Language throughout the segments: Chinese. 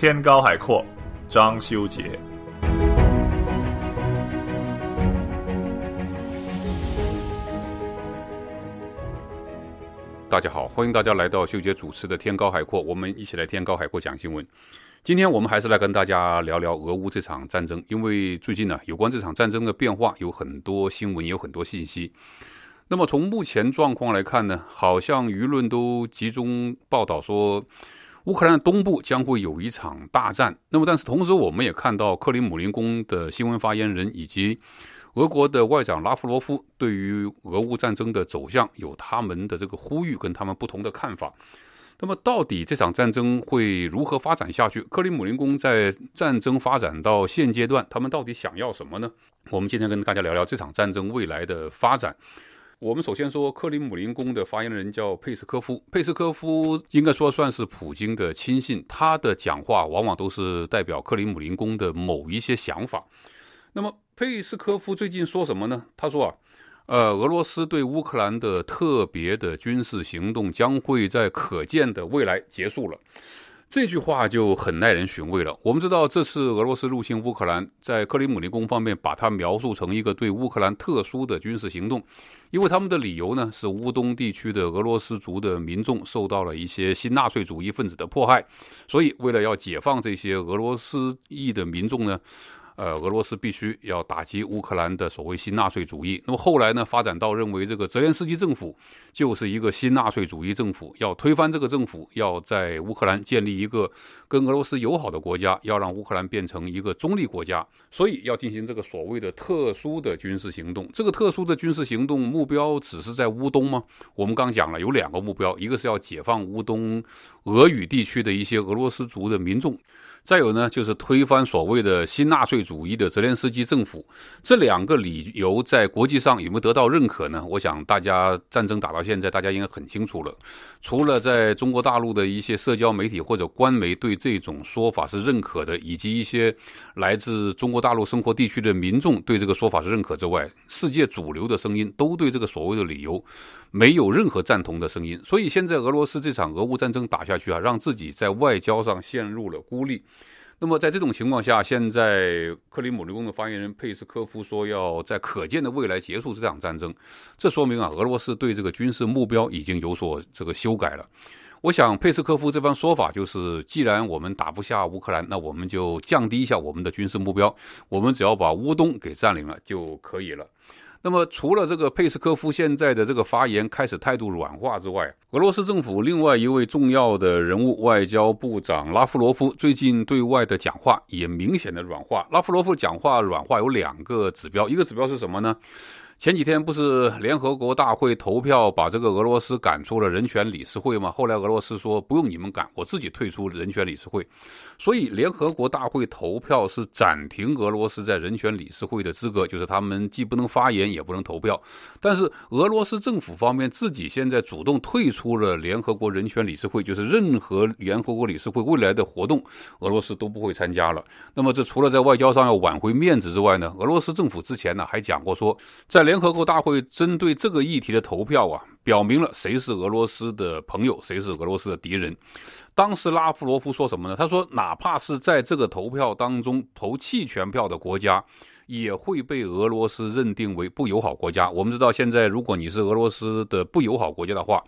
天高海阔，张修杰。大家好，欢迎大家来到秀杰主持的《天高海阔》，我们一起来《天高海阔》讲新闻。今天我们还是来跟大家聊聊俄乌这场战争，因为最近呢，有关这场战争的变化有很多新闻，有很多信息。那么从目前状况来看呢，好像舆论都集中报道说。乌克兰东部将会有一场大战，那么但是同时我们也看到克里姆林宫的新闻发言人以及俄国的外长拉夫罗夫对于俄乌战争的走向有他们的这个呼吁，跟他们不同的看法。那么到底这场战争会如何发展下去？克里姆林宫在战争发展到现阶段，他们到底想要什么呢？我们今天跟大家聊聊这场战争未来的发展。我们首先说克里姆林宫的发言人叫佩斯科夫，佩斯科夫应该说算是普京的亲信，他的讲话往往都是代表克里姆林宫的某一些想法。那么佩斯科夫最近说什么呢？他说啊，呃，俄罗斯对乌克兰的特别的军事行动将会在可见的未来结束了。这句话就很耐人寻味了。我们知道，这次俄罗斯入侵乌克兰，在克里姆林宫方面把它描述成一个对乌克兰特殊的军事行动，因为他们的理由呢是乌东地区的俄罗斯族的民众受到了一些新纳粹主义分子的迫害，所以为了要解放这些俄罗斯裔的民众呢。呃，俄罗斯必须要打击乌克兰的所谓新纳粹主义。那么后来呢，发展到认为这个泽连斯基政府就是一个新纳粹主义政府，要推翻这个政府，要在乌克兰建立一个跟俄罗斯友好的国家，要让乌克兰变成一个中立国家，所以要进行这个所谓的特殊的军事行动。这个特殊的军事行动目标只是在乌东吗？我们刚讲了有两个目标，一个是要解放乌东俄语地区的一些俄罗斯族的民众。再有呢，就是推翻所谓的新纳粹主义的泽连斯基政府，这两个理由在国际上有没有得到认可呢？我想大家战争打到现在，大家应该很清楚了。除了在中国大陆的一些社交媒体或者官媒对这种说法是认可的，以及一些来自中国大陆生活地区的民众对这个说法是认可之外，世界主流的声音都对这个所谓的理由没有任何赞同的声音。所以现在俄罗斯这场俄乌战争打下去啊，让自己在外交上陷入了孤立。那么在这种情况下，现在克里姆林宫的发言人佩斯科夫说要在可见的未来结束这场战争，这说明啊，俄罗斯对这个军事目标已经有所这个修改了。我想佩斯科夫这番说法就是，既然我们打不下乌克兰，那我们就降低一下我们的军事目标，我们只要把乌东给占领了就可以了。那么，除了这个佩斯科夫现在的这个发言开始态度软化之外，俄罗斯政府另外一位重要的人物，外交部长拉夫罗夫最近对外的讲话也明显的软化。拉夫罗夫讲话软化有两个指标，一个指标是什么呢？前几天不是联合国大会投票把这个俄罗斯赶出了人权理事会吗？后来俄罗斯说不用你们赶，我自己退出人权理事会。所以，联合国大会投票是暂停俄罗斯在人权理事会的资格，就是他们既不能发言，也不能投票。但是，俄罗斯政府方面自己现在主动退出了联合国人权理事会，就是任何联合国理事会未来的活动，俄罗斯都不会参加了。那么，这除了在外交上要挽回面子之外呢？俄罗斯政府之前呢还讲过说，在联合国大会针对这个议题的投票啊，表明了谁是俄罗斯的朋友，谁是俄罗斯的敌人。当时拉夫罗夫说什么呢？他说，哪怕是在这个投票当中投弃权票的国家。也会被俄罗斯认定为不友好国家。我们知道，现在如果你是俄罗斯的不友好国家的话，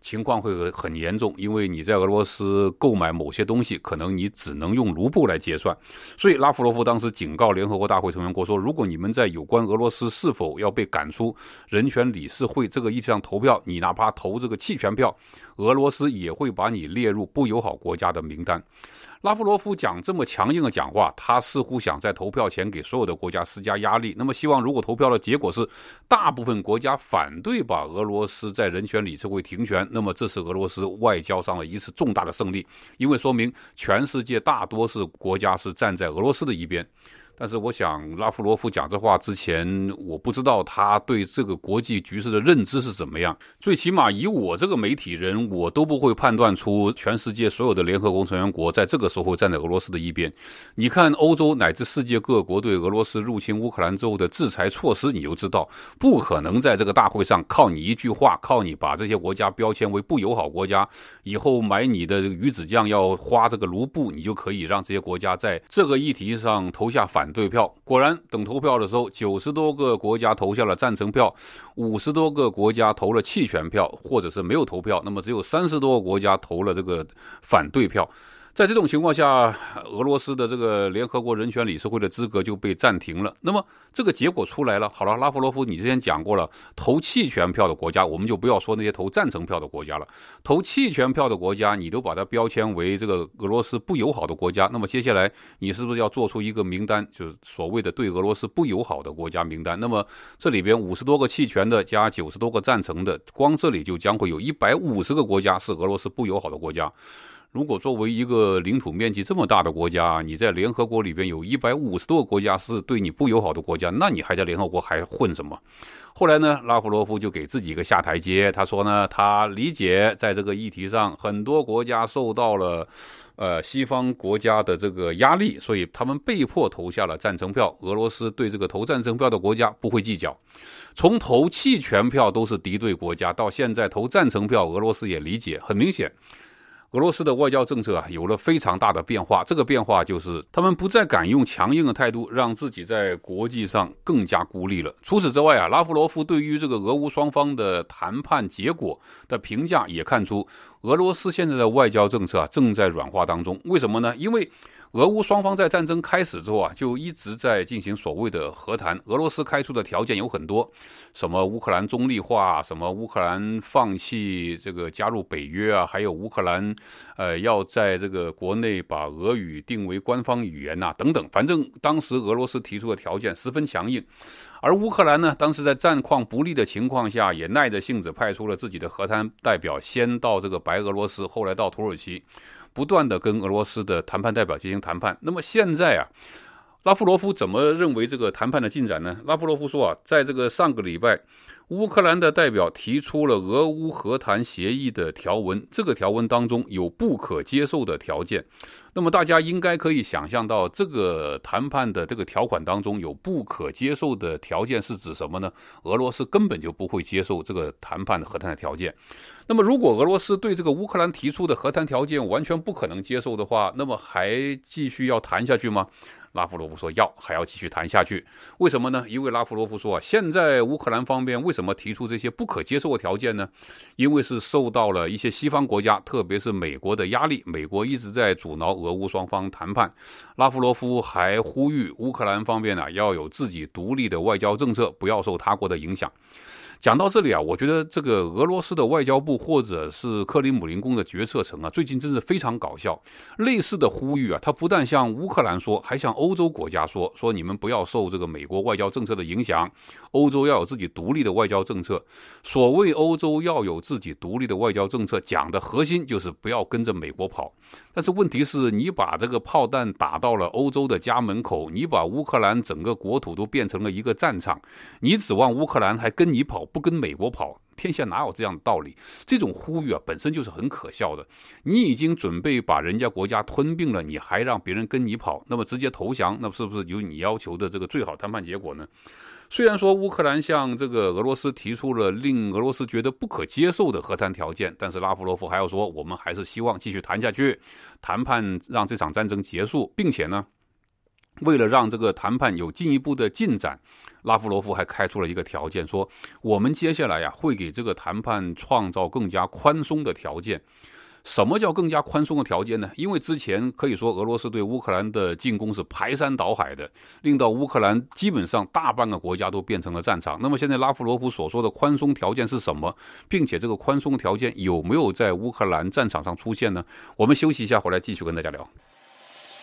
情况会很严重，因为你在俄罗斯购买某些东西，可能你只能用卢布来结算。所以，拉夫罗夫当时警告联合国大会成员国说，如果你们在有关俄罗斯是否要被赶出人权理事会这个议题上投票，你哪怕投这个弃权票，俄罗斯也会把你列入不友好国家的名单。拉夫罗夫讲这么强硬的讲话，他似乎想在投票前给所有的国家施加压力。那么，希望如果投票的结果是大部分国家反对把俄罗斯在人权理事会停权，那么这是俄罗斯外交上的一次重大的胜利，因为说明全世界大多数国家是站在俄罗斯的一边。但是我想，拉夫罗夫讲这话之前，我不知道他对这个国际局势的认知是怎么样。最起码以我这个媒体人，我都不会判断出全世界所有的联合国成员国在这个时候站在俄罗斯的一边。你看欧洲乃至世界各国对俄罗斯入侵乌克兰之后的制裁措施，你就知道不可能在这个大会上靠你一句话，靠你把这些国家标签为不友好国家，以后买你的鱼子酱要花这个卢布，你就可以让这些国家在这个议题上投下反。反对票果然，等投票的时候，九十多个国家投下了赞成票，五十多个国家投了弃权票，或者是没有投票。那么，只有三十多个国家投了这个反对票。在这种情况下，俄罗斯的这个联合国人权理事会的资格就被暂停了。那么这个结果出来了，好了，拉夫罗夫，你之前讲过了，投弃权票的国家，我们就不要说那些投赞成票的国家了。投弃权票的国家，你都把它标签为这个俄罗斯不友好的国家。那么接下来，你是不是要做出一个名单，就是所谓的对俄罗斯不友好的国家名单？那么这里边五十多个弃权的加九十多个赞成的，光这里就将会有一百五十个国家是俄罗斯不友好的国家。如果作为一个领土面积这么大的国家，你在联合国里边有一百五十多个国家是对你不友好的国家，那你还在联合国还混什么？后来呢，拉夫罗夫就给自己一个下台阶，他说呢，他理解在这个议题上很多国家受到了，呃，西方国家的这个压力，所以他们被迫投下了赞成票。俄罗斯对这个投赞成票的国家不会计较，从投弃权票都是敌对国家，到现在投赞成票，俄罗斯也理解，很明显。俄罗斯的外交政策啊，有了非常大的变化。这个变化就是，他们不再敢用强硬的态度，让自己在国际上更加孤立了。除此之外啊，拉夫罗夫对于这个俄乌双方的谈判结果的评价，也看出俄罗斯现在的外交政策啊，正在软化当中。为什么呢？因为。俄乌双方在战争开始之后啊，就一直在进行所谓的和谈。俄罗斯开出的条件有很多，什么乌克兰中立化，什么乌克兰放弃这个加入北约啊，还有乌克兰，呃，要在这个国内把俄语定为官方语言呐，等等。反正当时俄罗斯提出的条件十分强硬，而乌克兰呢，当时在战况不利的情况下，也耐着性子派出了自己的和谈代表，先到这个白俄罗斯，后来到土耳其。不断的跟俄罗斯的谈判代表进行谈判。那么现在啊，拉夫罗夫怎么认为这个谈判的进展呢？拉夫罗夫说啊，在这个上个礼拜。乌克兰的代表提出了俄乌和谈协议的条文，这个条文当中有不可接受的条件。那么大家应该可以想象到，这个谈判的这个条款当中有不可接受的条件是指什么呢？俄罗斯根本就不会接受这个谈判的和谈的条件。那么如果俄罗斯对这个乌克兰提出的和谈条件完全不可能接受的话，那么还继续要谈下去吗？拉夫罗夫说要还要继续谈下去，为什么呢？因为拉夫罗夫说啊，现在乌克兰方面为什么提出这些不可接受的条件呢？因为是受到了一些西方国家，特别是美国的压力。美国一直在阻挠俄乌双方谈判。拉夫罗夫还呼吁乌克兰方面呢要有自己独立的外交政策，不要受他国的影响。讲到这里啊，我觉得这个俄罗斯的外交部或者是克里姆林宫的决策层啊，最近真是非常搞笑。类似的呼吁啊，他不但向乌克兰说，还向欧洲国家说：“说你们不要受这个美国外交政策的影响，欧洲要有自己独立的外交政策。”所谓欧洲要有自己独立的外交政策，讲的核心就是不要跟着美国跑。但是问题是你把这个炮弹打到了欧洲的家门口，你把乌克兰整个国土都变成了一个战场，你指望乌克兰还跟你跑？不跟美国跑，天下哪有这样的道理？这种呼吁啊，本身就是很可笑的。你已经准备把人家国家吞并了，你还让别人跟你跑？那么直接投降，那是不是有你要求的这个最好谈判结果呢？虽然说乌克兰向这个俄罗斯提出了令俄罗斯觉得不可接受的和谈条件，但是拉夫罗夫还要说，我们还是希望继续谈下去，谈判让这场战争结束，并且呢。为了让这个谈判有进一步的进展，拉夫罗夫还开出了一个条件，说我们接下来呀会给这个谈判创造更加宽松的条件。什么叫更加宽松的条件呢？因为之前可以说俄罗斯对乌克兰的进攻是排山倒海的，令到乌克兰基本上大半个国家都变成了战场。那么现在拉夫罗夫所说的宽松条件是什么？并且这个宽松条件有没有在乌克兰战场上出现呢？我们休息一下，回来继续跟大家聊。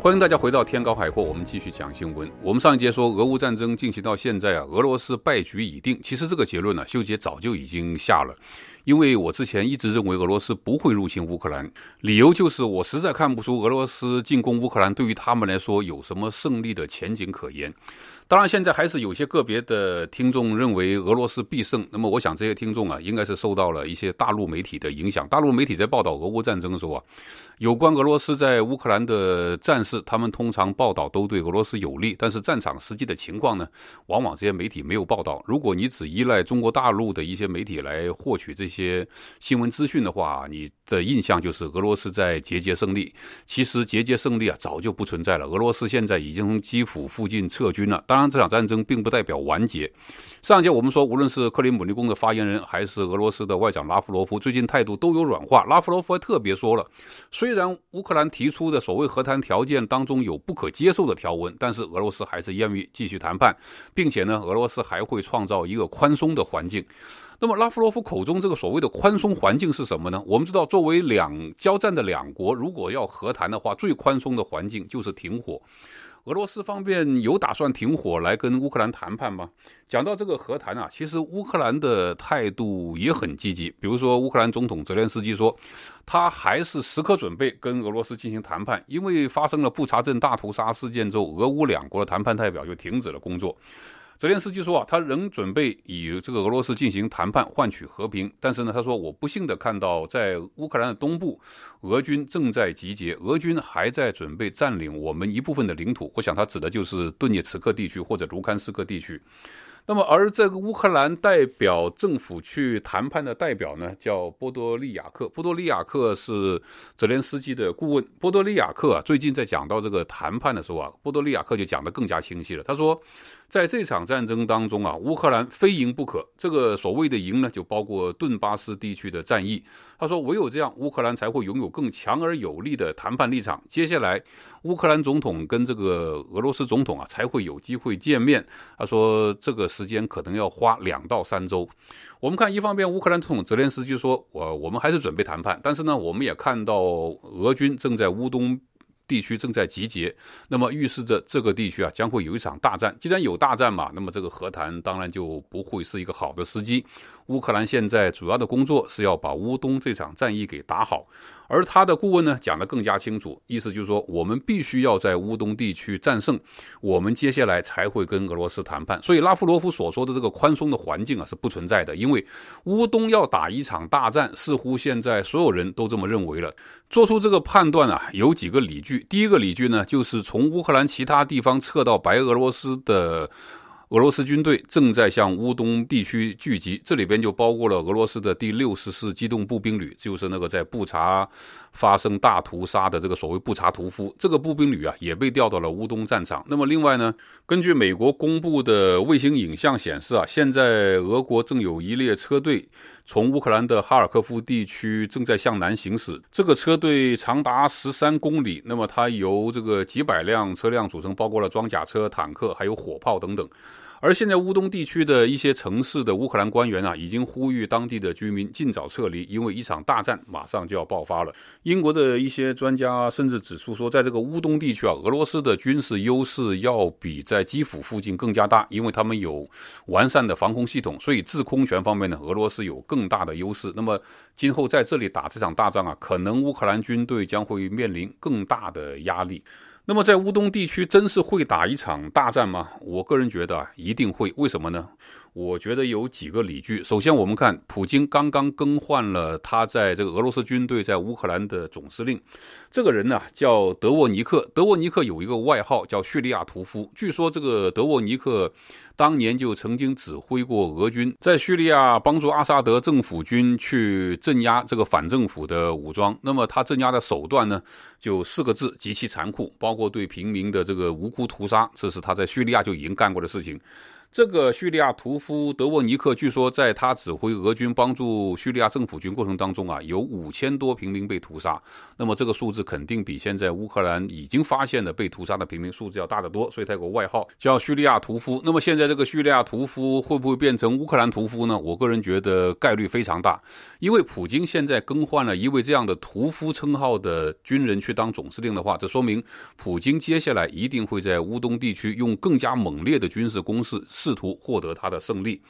欢迎大家回到天高海阔，我们继续讲新闻。我们上一节说俄乌战争进行到现在啊，俄罗斯败局已定。其实这个结论呢，秀杰早就已经下了，因为我之前一直认为俄罗斯不会入侵乌克兰，理由就是我实在看不出俄罗斯进攻乌克兰对于他们来说有什么胜利的前景可言。当然，现在还是有些个别的听众认为俄罗斯必胜。那么，我想这些听众啊，应该是受到了一些大陆媒体的影响。大陆媒体在报道俄乌战争的时候啊，有关俄罗斯在乌克兰的战事，他们通常报道都对俄罗斯有利。但是战场实际的情况呢，往往这些媒体没有报道。如果你只依赖中国大陆的一些媒体来获取这些新闻资讯的话，你的印象就是俄罗斯在节节胜利。其实节节胜利啊，早就不存在了。俄罗斯现在已经从基辅附近撤军了。当当这场战争并不代表完结。上节我们说，无论是克林姆林宫的发言人，还是俄罗斯的外长拉夫罗夫，最近态度都有软化。拉夫罗夫还特别说了，虽然乌克兰提出的所谓和谈条件当中有不可接受的条文，但是俄罗斯还是愿意继续谈判，并且呢，俄罗斯还会创造一个宽松的环境。那么拉夫罗夫口中这个所谓的宽松环境是什么呢？我们知道，作为两交战的两国，如果要和谈的话，最宽松的环境就是停火。俄罗斯方面有打算停火来跟乌克兰谈判吗？讲到这个和谈啊，其实乌克兰的态度也很积极。比如说，乌克兰总统泽连斯基说，他还是时刻准备跟俄罗斯进行谈判。因为发生了布查镇大屠杀事件之后，俄乌两国的谈判代表就停止了工作。泽连斯基说：“啊，他仍准备与这个俄罗斯进行谈判换取和平，但是呢，他说，我不幸的看到，在乌克兰的东部，俄军正在集结，俄军还在准备占领我们一部分的领土。我想他指的就是顿涅茨克地区或者卢甘斯克地区。那么，而这个乌克兰代表政府去谈判的代表呢，叫波多利亚克。波多利亚克是泽连斯基的顾问。波多利亚克啊，最近在讲到这个谈判的时候啊，波多利亚克就讲得更加清晰了。他说。”在这场战争当中啊，乌克兰非赢不可。这个所谓的赢呢，就包括顿巴斯地区的战役。他说，唯有这样，乌克兰才会拥有更强而有力的谈判立场。接下来，乌克兰总统跟这个俄罗斯总统啊，才会有机会见面。他说，这个时间可能要花两到三周。我们看，一方面，乌克兰总统泽连斯基说，我我们还是准备谈判。但是呢，我们也看到俄军正在乌东。地区正在集结，那么预示着这个地区啊将会有一场大战。既然有大战嘛，那么这个和谈当然就不会是一个好的时机。乌克兰现在主要的工作是要把乌东这场战役给打好，而他的顾问呢讲得更加清楚，意思就是说我们必须要在乌东地区战胜，我们接下来才会跟俄罗斯谈判。所以拉夫罗夫所说的这个宽松的环境啊是不存在的，因为乌东要打一场大战，似乎现在所有人都这么认为了。做出这个判断啊，有几个理据。第一个理据呢，就是从乌克兰其他地方撤到白俄罗斯的。俄罗斯军队正在向乌东地区聚集，这里边就包括了俄罗斯的第六十四机动步兵旅，就是那个在布查发生大屠杀的这个所谓布查屠夫，这个步兵旅啊也被调到了乌东战场。那么另外呢，根据美国公布的卫星影像显示啊，现在俄国正有一列车队。从乌克兰的哈尔科夫地区正在向南行驶，这个车队长达十三公里。那么，它由这个几百辆车辆组成，包括了装甲车、坦克，还有火炮等等。而现在，乌东地区的一些城市的乌克兰官员啊，已经呼吁当地的居民尽早撤离，因为一场大战马上就要爆发了。英国的一些专家甚至指出说，在这个乌东地区啊，俄罗斯的军事优势要比在基辅附近更加大，因为他们有完善的防空系统，所以制空权方面呢，俄罗斯有更大的优势。那么，今后在这里打这场大战啊，可能乌克兰军队将会面临更大的压力。那么，在乌东地区，真是会打一场大战吗？我个人觉得一定会。为什么呢？我觉得有几个理据。首先，我们看普京刚刚更换了他在这个俄罗斯军队在乌克兰的总司令，这个人呢叫德沃尼克。德沃尼克有一个外号叫“叙利亚屠夫”。据说这个德沃尼克当年就曾经指挥过俄军在叙利亚帮助阿萨德政府军去镇压这个反政府的武装。那么他镇压的手段呢，就四个字：极其残酷，包括对平民的这个无辜屠杀。这是他在叙利亚就已经干过的事情。这个叙利亚屠夫德沃尼克，据说在他指挥俄军帮助叙利亚政府军过程当中啊，有五千多平民被屠杀。那么这个数字肯定比现在乌克兰已经发现的被屠杀的平民数字要大得多，所以他有个外号叫“叙利亚屠夫”。那么现在这个叙利亚屠夫会不会变成乌克兰屠夫呢？我个人觉得概率非常大，因为普京现在更换了一位这样的屠夫称号的军人去当总司令的话，这说明普京接下来一定会在乌东地区用更加猛烈的军事攻势。试图获得他的胜利，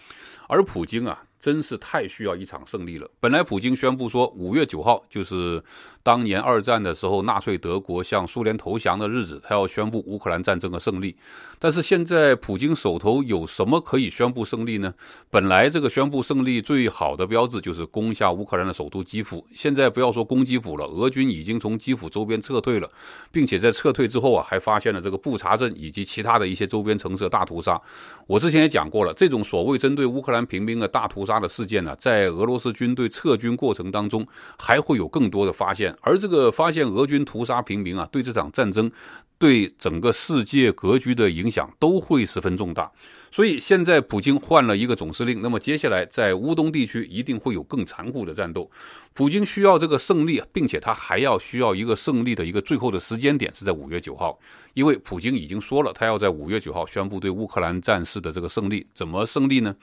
而普京啊，真是太需要一场胜利了。本来普京宣布说，五月九号就是。当年二战的时候，纳粹德国向苏联投降的日子，他要宣布乌克兰战争的胜利。但是现在，普京手头有什么可以宣布胜利呢？本来这个宣布胜利最好的标志就是攻下乌克兰的首都基辅。现在不要说攻基辅了，俄军已经从基辅周边撤退了，并且在撤退之后啊，还发现了这个布查镇以及其他的一些周边城市的大屠杀。我之前也讲过了，这种所谓针对乌克兰平民的大屠杀的事件呢，在俄罗斯军队撤军过程当中，还会有更多的发现。而这个发现俄军屠杀平民啊，对这场战争，对整个世界格局的影响都会十分重大。所以现在普京换了一个总司令，那么接下来在乌东地区一定会有更残酷的战斗。普京需要这个胜利，并且他还要需要一个胜利的一个最后的时间点是在五月九号，因为普京已经说了，他要在五月九号宣布对乌克兰战事的这个胜利。怎么胜利呢？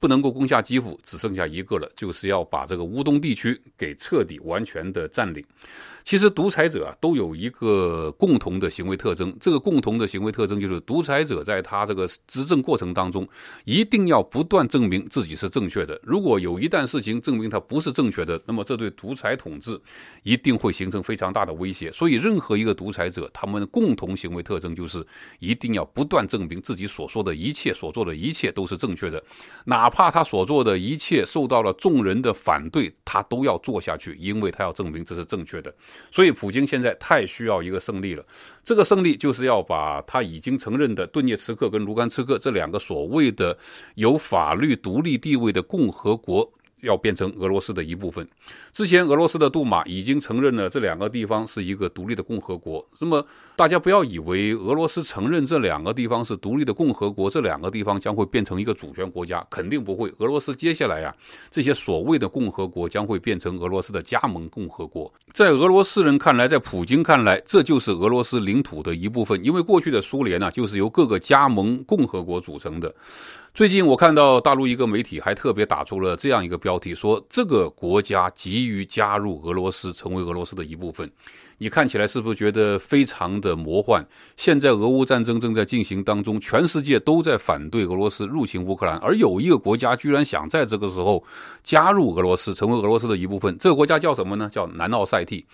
不能够攻下基辅，只剩下一个了，就是要把这个乌东地区给彻底完全的占领。其实独裁者啊都有一个共同的行为特征，这个共同的行为特征就是独裁者在他这个执政过程当中，一定要不断证明自己是正确的。如果有一旦事情证明他不是正确的，那么这对独裁统治一定会形成非常大的威胁。所以任何一个独裁者，他们共同行为特征就是一定要不断证明自己所说的一切、所做的一切都是正确的。那哪怕他所做的一切受到了众人的反对，他都要做下去，因为他要证明这是正确的。所以，普京现在太需要一个胜利了。这个胜利就是要把他已经承认的顿涅茨克跟卢甘茨克这两个所谓的有法律独立地位的共和国。要变成俄罗斯的一部分。之前，俄罗斯的杜马已经承认了这两个地方是一个独立的共和国。那么，大家不要以为俄罗斯承认这两个地方是独立的共和国，这两个地方将会变成一个主权国家，肯定不会。俄罗斯接下来呀，这些所谓的共和国将会变成俄罗斯的加盟共和国。在俄罗斯人看来，在普京看来，这就是俄罗斯领土的一部分，因为过去的苏联呢，就是由各个加盟共和国组成的。最近我看到大陆一个媒体还特别打出了这样一个标题，说这个国家急于加入俄罗斯，成为俄罗斯的一部分。你看起来是不是觉得非常的魔幻？现在俄乌战争正在进行当中，全世界都在反对俄罗斯入侵乌克兰，而有一个国家居然想在这个时候加入俄罗斯，成为俄罗斯的一部分。这个国家叫什么呢？叫南奥塞梯。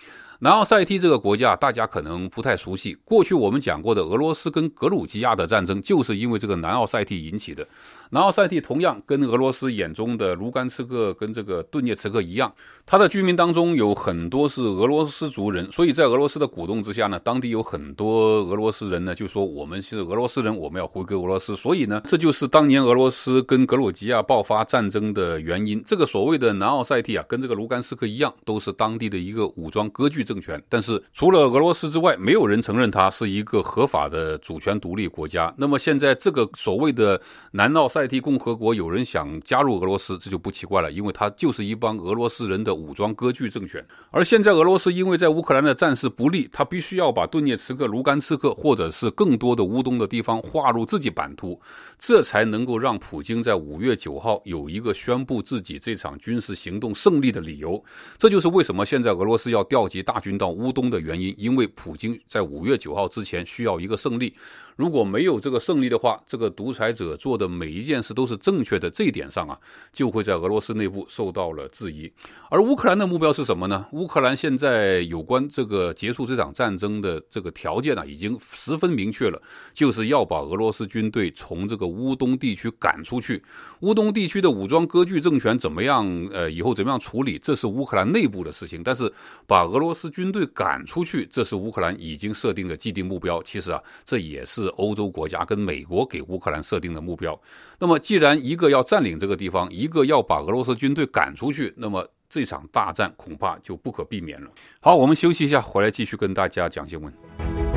南奥塞梯这个国家，大家可能不太熟悉。过去我们讲过的俄罗斯跟格鲁吉亚的战争，就是因为这个南奥塞梯引起的。南奥塞梯同样跟俄罗斯眼中的卢甘斯克跟这个顿涅茨克一样，它的居民当中有很多是俄罗斯族人，所以在俄罗斯的鼓动之下呢，当地有很多俄罗斯人呢就说我们是俄罗斯人，我们要回归俄罗斯。所以呢，这就是当年俄罗斯跟格鲁吉亚爆发战争的原因。这个所谓的南奥塞梯啊，跟这个卢甘斯克一样，都是当地的一个武装割据政权，但是除了俄罗斯之外，没有人承认它是一个合法的主权独立国家。那么现在这个所谓的南奥塞，代替共和国，有人想加入俄罗斯，这就不奇怪了，因为他就是一帮俄罗斯人的武装割据政权。而现在俄罗斯因为在乌克兰的战事不利，他必须要把顿涅茨克、卢甘茨克，或者是更多的乌东的地方划入自己版图，这才能够让普京在五月九号有一个宣布自己这场军事行动胜利的理由。这就是为什么现在俄罗斯要调集大军到乌东的原因，因为普京在五月九号之前需要一个胜利。如果没有这个胜利的话，这个独裁者做的每一件事都是正确的这一点上啊，就会在俄罗斯内部受到了质疑。而乌克兰的目标是什么呢？乌克兰现在有关这个结束这场战争的这个条件呢，已经十分明确了，就是要把俄罗斯军队从这个乌东地区赶出去。乌东地区的武装割据政权怎么样？呃，以后怎么样处理？这是乌克兰内部的事情。但是把俄罗斯军队赶出去，这是乌克兰已经设定的既定目标。其实啊，这也是。欧洲国家跟美国给乌克兰设定的目标，那么既然一个要占领这个地方，一个要把俄罗斯军队赶出去，那么这场大战恐怕就不可避免了。好，我们休息一下，回来继续跟大家讲新闻。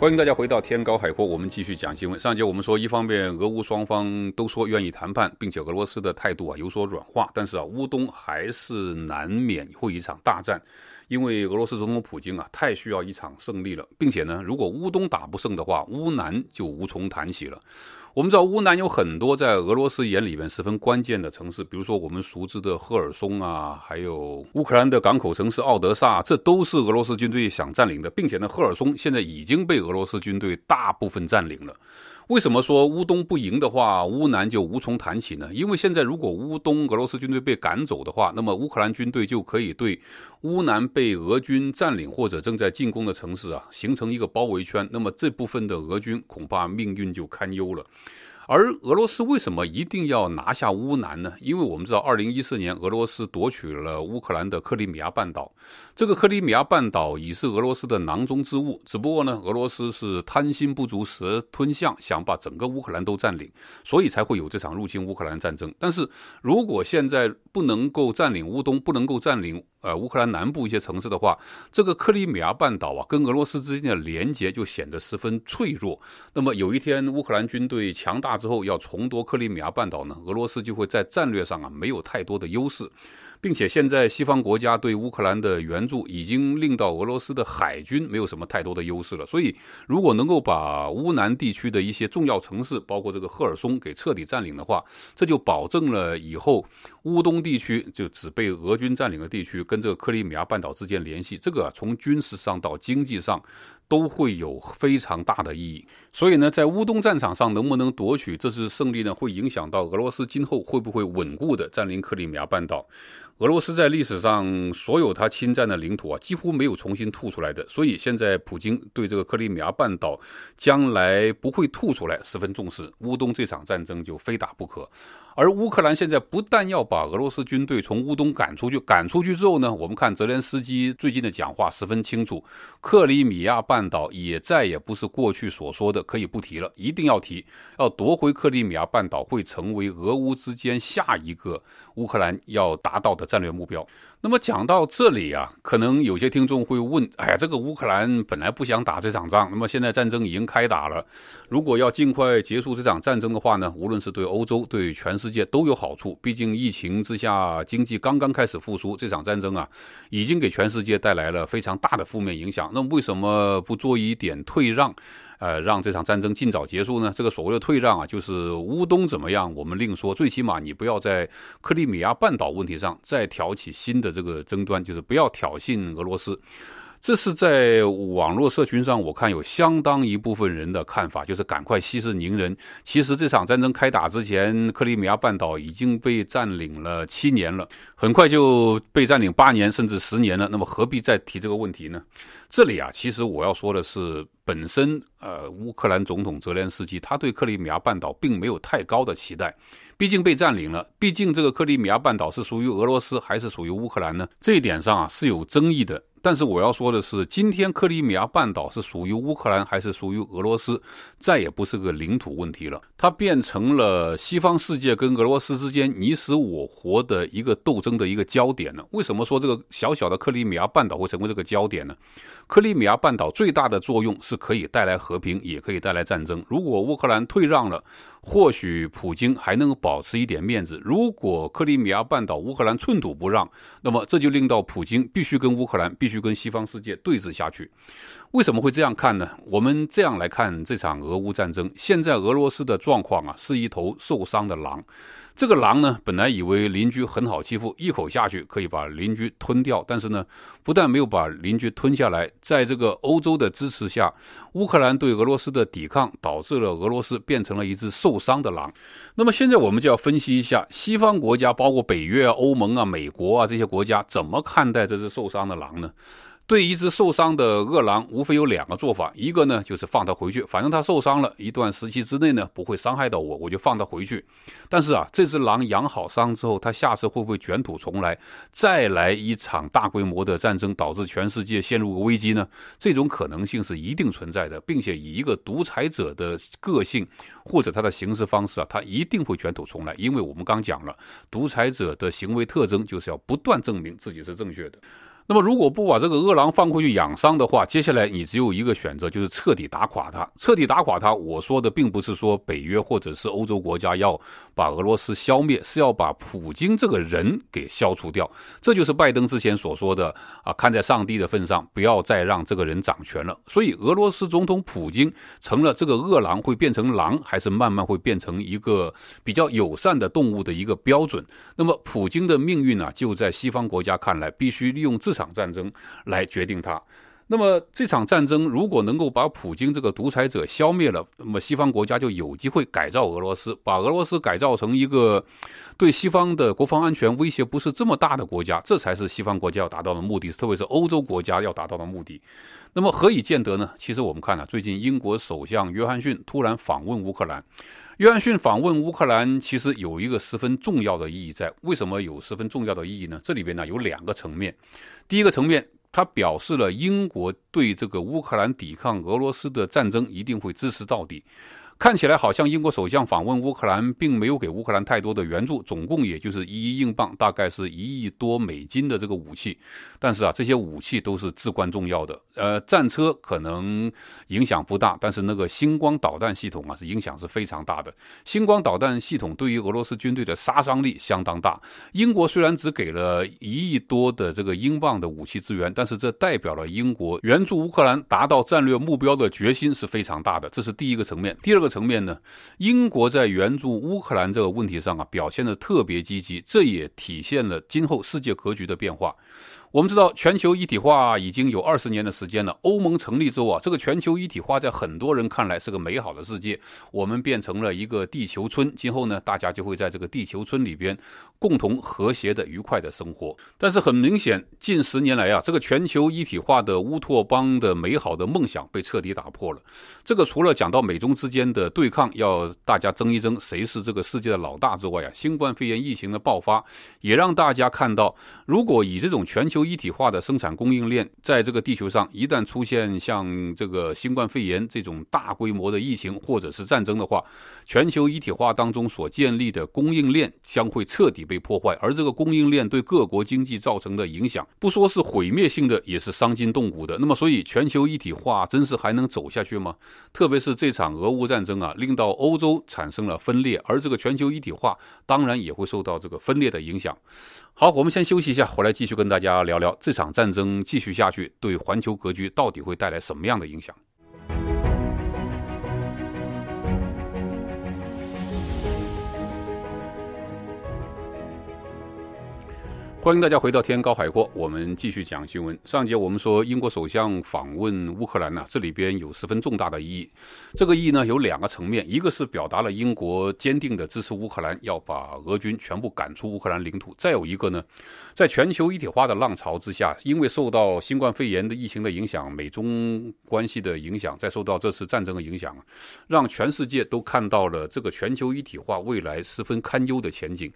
欢迎大家回到天高海阔，我们继续讲新闻。上节我们说，一方面俄乌双方都说愿意谈判，并且俄罗斯的态度啊有所软化，但是啊，乌东还是难免会一场大战，因为俄罗斯总统普京啊太需要一场胜利了，并且呢，如果乌东打不胜的话，乌南就无从谈起了。我们知道乌南有很多在俄罗斯眼里面十分关键的城市，比如说我们熟知的赫尔松啊，还有乌克兰的港口城市奥德萨，这都是俄罗斯军队想占领的，并且呢，赫尔松现在已经被俄罗斯军队大部分占领了。为什么说乌东不赢的话，乌南就无从谈起呢？因为现在如果乌东俄罗斯军队被赶走的话，那么乌克兰军队就可以对乌南被俄军占领或者正在进攻的城市啊形成一个包围圈，那么这部分的俄军恐怕命运就堪忧了。而俄罗斯为什么一定要拿下乌南呢？因为我们知道，二零一四年俄罗斯夺取了乌克兰的克里米亚半岛，这个克里米亚半岛已是俄罗斯的囊中之物。只不过呢，俄罗斯是贪心不足蛇吞象，想把整个乌克兰都占领，所以才会有这场入侵乌克兰战争。但是如果现在不能够占领乌东，不能够占领。呃，乌克兰南部一些城市的话，这个克里米亚半岛啊，跟俄罗斯之间的连接就显得十分脆弱。那么有一天乌克兰军队强大之后要重夺克里米亚半岛呢，俄罗斯就会在战略上啊没有太多的优势，并且现在西方国家对乌克兰的援助已经令到俄罗斯的海军没有什么太多的优势了。所以如果能够把乌南地区的一些重要城市，包括这个赫尔松给彻底占领的话，这就保证了以后。乌东地区就只被俄军占领的地区，跟这个克里米亚半岛之间联系，这个从军事上到经济上，都会有非常大的意义。所以呢，在乌东战场上能不能夺取，这次胜利呢？会影响到俄罗斯今后会不会稳固的占领克里米亚半岛。俄罗斯在历史上所有他侵占的领土啊，几乎没有重新吐出来的。所以现在普京对这个克里米亚半岛将来不会吐出来十分重视。乌东这场战争就非打不可。而乌克兰现在不但要把俄罗斯军队从乌东赶出去，赶出去之后呢，我们看泽连斯基最近的讲话十分清楚，克里米亚半岛也再也不是过去所说的可以不提了，一定要提，要夺回克里米亚半岛会成为俄乌之间下一个乌克兰要达到的战略目标。那么讲到这里啊，可能有些听众会问：哎呀，这个乌克兰本来不想打这场仗，那么现在战争已经开打了，如果要尽快结束这场战争的话呢，无论是对欧洲、对全世界都有好处。毕竟疫情之下，经济刚刚开始复苏，这场战争啊，已经给全世界带来了非常大的负面影响。那么为什么不做一点退让？呃，让这场战争尽早结束呢？这个所谓的退让啊，就是乌东怎么样，我们另说。最起码你不要在克里米亚半岛问题上再挑起新的这个争端，就是不要挑衅俄罗斯。这是在网络社群上，我看有相当一部分人的看法，就是赶快息事宁人。其实这场战争开打之前，克里米亚半岛已经被占领了七年了，很快就被占领八年甚至十年了。那么何必再提这个问题呢？这里啊，其实我要说的是，本身呃，乌克兰总统泽连斯基他对克里米亚半岛并没有太高的期待，毕竟被占领了，毕竟这个克里米亚半岛是属于俄罗斯还是属于乌克兰呢？这一点上啊是有争议的。但是我要说的是，今天克里米亚半岛是属于乌克兰还是属于俄罗斯，再也不是个领土问题了，它变成了西方世界跟俄罗斯之间你死我活的一个斗争的一个焦点了。为什么说这个小小的克里米亚半岛会成为这个焦点呢？克里米亚半岛最大的作用是可以带来和平，也可以带来战争。如果乌克兰退让了，或许普京还能保持一点面子。如果克里米亚半岛乌克兰寸土不让，那么这就令到普京必须跟乌克兰、必须跟西方世界对峙下去。为什么会这样看呢？我们这样来看这场俄乌战争，现在俄罗斯的状况啊，是一头受伤的狼。这个狼呢，本来以为邻居很好欺负，一口下去可以把邻居吞掉。但是呢，不但没有把邻居吞下来，在这个欧洲的支持下，乌克兰对俄罗斯的抵抗，导致了俄罗斯变成了一只受伤的狼。那么现在我们就要分析一下，西方国家，包括北约、欧盟啊、美国啊这些国家，怎么看待这只受伤的狼呢？对一只受伤的恶狼，无非有两个做法：一个呢，就是放它回去，反正它受伤了一段时期之内呢，不会伤害到我，我就放它回去。但是啊，这只狼养好伤之后，它下次会不会卷土重来，再来一场大规模的战争，导致全世界陷入危机呢？这种可能性是一定存在的，并且以一个独裁者的个性或者他的行事方式啊，他一定会卷土重来，因为我们刚讲了，独裁者的行为特征就是要不断证明自己是正确的。那么，如果不把这个饿狼放回去养伤的话，接下来你只有一个选择，就是彻底打垮他。彻底打垮他，我说的并不是说北约或者是欧洲国家要把俄罗斯消灭，是要把普京这个人给消除掉。这就是拜登之前所说的啊，看在上帝的份上，不要再让这个人掌权了。所以，俄罗斯总统普京成了这个饿狼会变成狼，还是慢慢会变成一个比较友善的动物的一个标准。那么，普京的命运啊，就在西方国家看来，必须利用自身。场战争来决定它，那么这场战争如果能够把普京这个独裁者消灭了，那么西方国家就有机会改造俄罗斯，把俄罗斯改造成一个对西方的国防安全威胁不是这么大的国家，这才是西方国家要达到的目的，特别是欧洲国家要达到的目的。那么何以见得呢？其实我们看呢，最近英国首相约翰逊突然访问乌克兰。约翰逊访问乌克兰，其实有一个十分重要的意义在。为什么有十分重要的意义呢？这里边呢有两个层面。第一个层面，他表示了英国对这个乌克兰抵抗俄罗斯的战争一定会支持到底。看起来好像英国首相访问乌克兰，并没有给乌克兰太多的援助，总共也就是一亿英镑，大概是一亿多美金的这个武器。但是啊，这些武器都是至关重要的。呃，战车可能影响不大，但是那个星光导弹系统啊，是影响是非常大的。星光导弹系统对于俄罗斯军队的杀伤力相当大。英国虽然只给了一亿多的这个英镑的武器资源，但是这代表了英国援助乌克兰达到战略目标的决心是非常大的。这是第一个层面，第二个。层面呢，英国在援助乌克兰这个问题上啊，表现的特别积极，这也体现了今后世界格局的变化。我们知道，全球一体化已经有二十年的时间了。欧盟成立之后啊，这个全球一体化在很多人看来是个美好的世界，我们变成了一个地球村。今后呢，大家就会在这个地球村里边。共同和谐的愉快的生活，但是很明显，近十年来啊，这个全球一体化的乌托邦的美好的梦想被彻底打破了。这个除了讲到美中之间的对抗，要大家争一争谁是这个世界的老大之外啊，新冠肺炎疫情的爆发也让大家看到，如果以这种全球一体化的生产供应链，在这个地球上一旦出现像这个新冠肺炎这种大规模的疫情或者是战争的话，全球一体化当中所建立的供应链将会彻底。被破坏，而这个供应链对各国经济造成的影响，不说是毁灭性的，也是伤筋动骨的。那么，所以全球一体化真是还能走下去吗？特别是这场俄乌战争啊，令到欧洲产生了分裂，而这个全球一体化当然也会受到这个分裂的影响。好，我们先休息一下，回来继续跟大家聊聊这场战争继续下去对环球格局到底会带来什么样的影响。欢迎大家回到天高海阔，我们继续讲新闻。上节我们说英国首相访问乌克兰呢，这里边有十分重大的意义。这个意义呢有两个层面，一个是表达了英国坚定的支持乌克兰，要把俄军全部赶出乌克兰领土；再有一个呢，在全球一体化的浪潮之下，因为受到新冠肺炎的疫情的影响，美中关系的影响，再受到这次战争的影响，让全世界都看到了这个全球一体化未来十分堪忧的前景。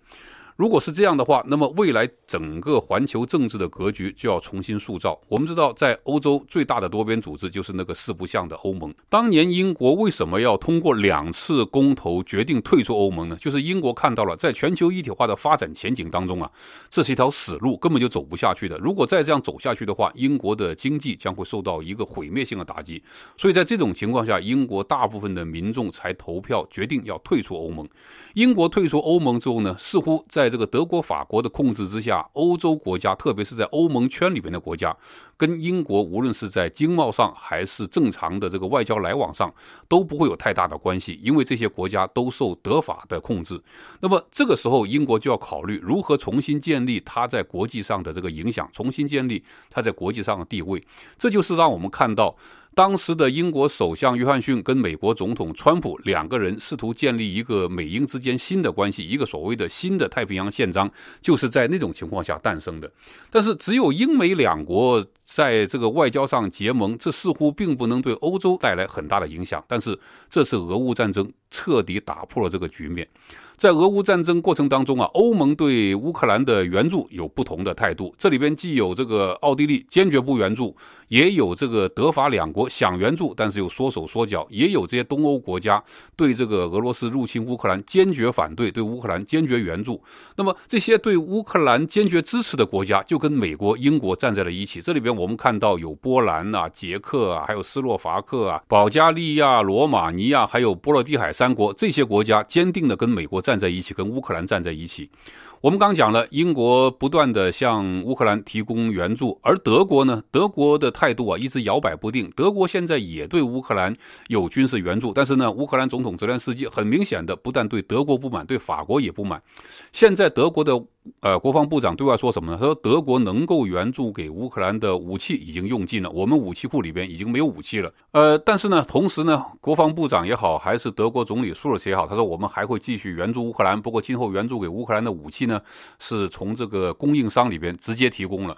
如果是这样的话，那么未来整个环球政治的格局就要重新塑造。我们知道，在欧洲最大的多边组织就是那个四不像的欧盟。当年英国为什么要通过两次公投决定退出欧盟呢？就是英国看到了在全球一体化的发展前景当中啊，这是一条死路，根本就走不下去的。如果再这样走下去的话，英国的经济将会受到一个毁灭性的打击。所以在这种情况下，英国大部分的民众才投票决定要退出欧盟。英国退出欧盟之后呢，似乎在这个德国、法国的控制之下，欧洲国家，特别是在欧盟圈里面的国家，跟英国无论是在经贸上，还是正常的这个外交来往上，都不会有太大的关系，因为这些国家都受德法的控制。那么，这个时候英国就要考虑如何重新建立它在国际上的这个影响，重新建立它在国际上的地位。这就是让我们看到。当时的英国首相约翰逊跟美国总统川普两个人试图建立一个美英之间新的关系，一个所谓的新的太平洋宪章，就是在那种情况下诞生的。但是只有英美两国。在这个外交上结盟，这似乎并不能对欧洲带来很大的影响。但是这次俄乌战争彻底打破了这个局面。在俄乌战争过程当中啊，欧盟对乌克兰的援助有不同的态度。这里边既有这个奥地利坚决不援助，也有这个德法两国想援助，但是又缩手缩脚；也有这些东欧国家对这个俄罗斯入侵乌克兰坚决反对，对乌克兰坚决援助。那么这些对乌克兰坚决支持的国家就跟美国、英国站在了一起。这里边我。我们看到有波兰啊、捷克啊、还有斯洛伐克啊、保加利亚、罗马尼亚，还有波罗的海三国这些国家坚定的跟美国站在一起，跟乌克兰站在一起。我们刚讲了，英国不断的向乌克兰提供援助，而德国呢，德国的态度啊一直摇摆不定。德国现在也对乌克兰有军事援助，但是呢，乌克兰总统泽连斯基很明显的不但对德国不满，对法国也不满。现在德国的。呃，国防部长对外说什么呢？他说德国能够援助给乌克兰的武器已经用尽了，我们武器库里边已经没有武器了。呃，但是呢，同时呢，国防部长也好，还是德国总理舒尔茨也好，他说我们还会继续援助乌克兰，不过今后援助给乌克兰的武器呢，是从这个供应商里边直接提供了。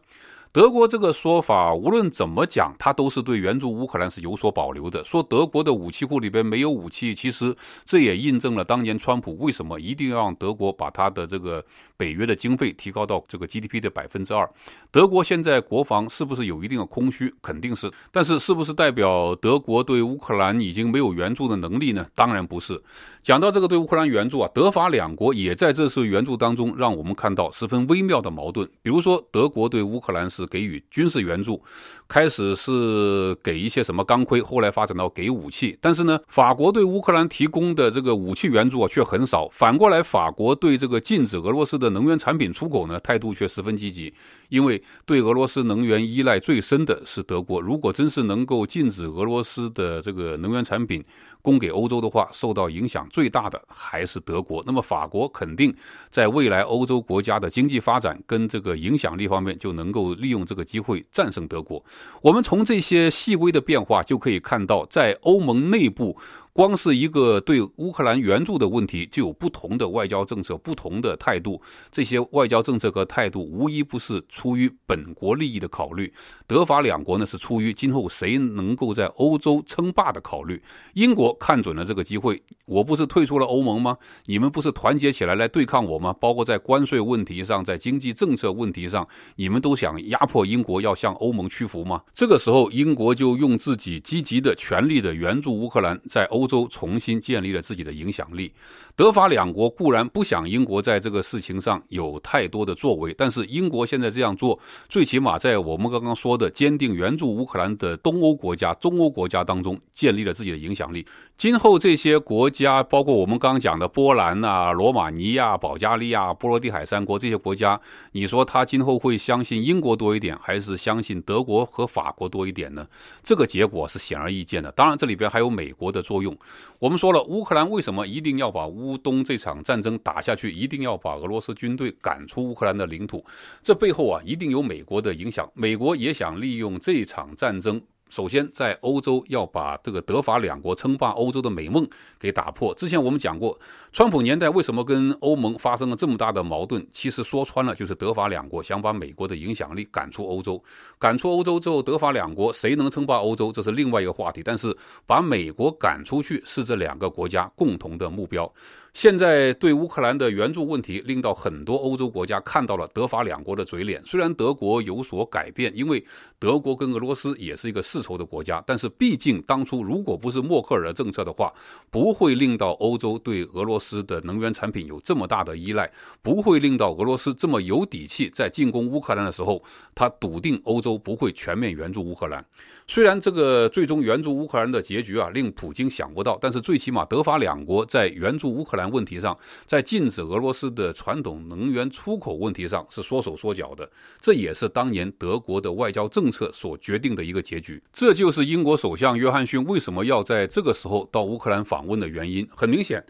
德国这个说法，无论怎么讲，它都是对援助乌克兰是有所保留的。说德国的武器库里边没有武器，其实这也印证了当年川普为什么一定要让德国把它的这个北约的经费提高到这个 GDP 的百分之二。德国现在国防是不是有一定的空虚？肯定是。但是是不是代表德国对乌克兰已经没有援助的能力呢？当然不是。讲到这个对乌克兰援助啊，德法两国也在这次援助当中，让我们看到十分微妙的矛盾。比如说，德国对乌克兰是。给予军事援助，开始是给一些什么钢盔，后来发展到给武器。但是呢，法国对乌克兰提供的这个武器援助啊却很少。反过来，法国对这个禁止俄罗斯的能源产品出口呢，态度却十分积极。因为对俄罗斯能源依赖最深的是德国，如果真是能够禁止俄罗斯的这个能源产品。供给欧洲的话，受到影响最大的还是德国。那么法国肯定在未来欧洲国家的经济发展跟这个影响力方面，就能够利用这个机会战胜德国。我们从这些细微的变化就可以看到，在欧盟内部。光是一个对乌克兰援助的问题，就有不同的外交政策、不同的态度。这些外交政策和态度，无一不是出于本国利益的考虑。德法两国呢，是出于今后谁能够在欧洲称霸的考虑。英国看准了这个机会，我不是退出了欧盟吗？你们不是团结起来来对抗我吗？包括在关税问题上，在经济政策问题上，你们都想压迫英国，要向欧盟屈服吗？这个时候，英国就用自己积极的、全力的援助乌克兰，在欧。欧洲重新建立了自己的影响力。德法两国固然不想英国在这个事情上有太多的作为，但是英国现在这样做，最起码在我们刚刚说的坚定援助乌克兰的东欧国家、中欧国家当中建立了自己的影响力。今后这些国家，包括我们刚刚讲的波兰啊、罗马尼亚、保加利亚、波罗的海三国这些国家，你说他今后会相信英国多一点，还是相信德国和法国多一点呢？这个结果是显而易见的。当然，这里边还有美国的作用。我们说了，乌克兰为什么一定要把乌东这场战争打下去？一定要把俄罗斯军队赶出乌克兰的领土？这背后啊，一定有美国的影响。美国也想利用这场战争。首先，在欧洲要把这个德法两国称霸欧洲的美梦给打破。之前我们讲过，川普年代为什么跟欧盟发生了这么大的矛盾？其实说穿了，就是德法两国想把美国的影响力赶出欧洲。赶出欧洲之后，德法两国谁能称霸欧洲，这是另外一个话题。但是，把美国赶出去是这两个国家共同的目标。现在对乌克兰的援助问题，令到很多欧洲国家看到了德法两国的嘴脸。虽然德国有所改变，因为德国跟俄罗斯也是一个世仇的国家，但是毕竟当初如果不是默克尔的政策的话，不会令到欧洲对俄罗斯的能源产品有这么大的依赖，不会令到俄罗斯这么有底气在进攻乌克兰的时候，他笃定欧洲不会全面援助乌克兰。虽然这个最终援助乌克兰的结局啊，令普京想不到，但是最起码德法两国在援助乌克兰问题上，在禁止俄罗斯的传统能源出口问题上是缩手缩脚的，这也是当年德国的外交政策所决定的一个结局。这就是英国首相约翰逊为什么要在这个时候到乌克兰访问的原因。很明显。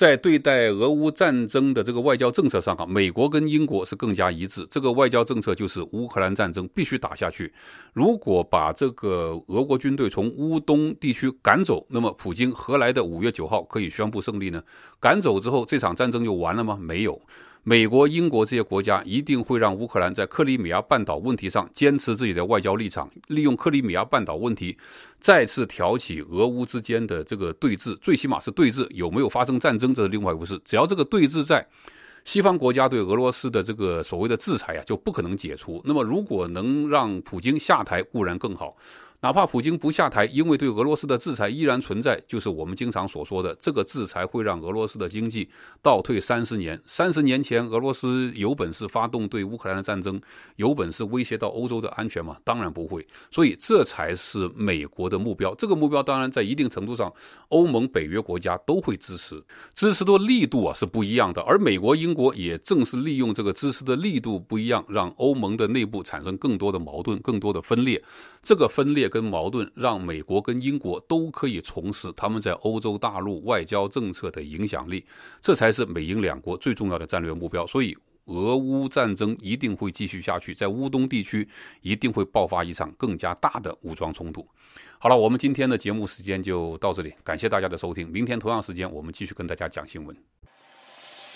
在对待俄乌战争的这个外交政策上啊，美国跟英国是更加一致。这个外交政策就是乌克兰战争必须打下去。如果把这个俄国军队从乌东地区赶走，那么普京何来的五月九号可以宣布胜利呢？赶走之后，这场战争就完了吗？没有。美国、英国这些国家一定会让乌克兰在克里米亚半岛问题上坚持自己的外交立场，利用克里米亚半岛问题再次挑起俄乌之间的这个对峙，最起码是对峙，有没有发生战争这是另外一回事。只要这个对峙在，西方国家对俄罗斯的这个所谓的制裁啊，就不可能解除。那么，如果能让普京下台，固然更好。哪怕普京不下台，因为对俄罗斯的制裁依然存在，就是我们经常所说的这个制裁会让俄罗斯的经济倒退三十年。三十年前，俄罗斯有本事发动对乌克兰的战争，有本事威胁到欧洲的安全吗？当然不会。所以，这才是美国的目标。这个目标当然在一定程度上，欧盟、北约国家都会支持，支持的力度啊是不一样的。而美国、英国也正是利用这个支持的力度不一样，让欧盟的内部产生更多的矛盾、更多的分裂。这个分裂。跟矛盾让美国跟英国都可以从事他们在欧洲大陆外交政策的影响力，这才是美英两国最重要的战略目标。所以，俄乌战争一定会继续下去，在乌东地区一定会爆发一场更加大的武装冲突。好了，我们今天的节目时间就到这里，感谢大家的收听。明天同样时间，我们继续跟大家讲新闻。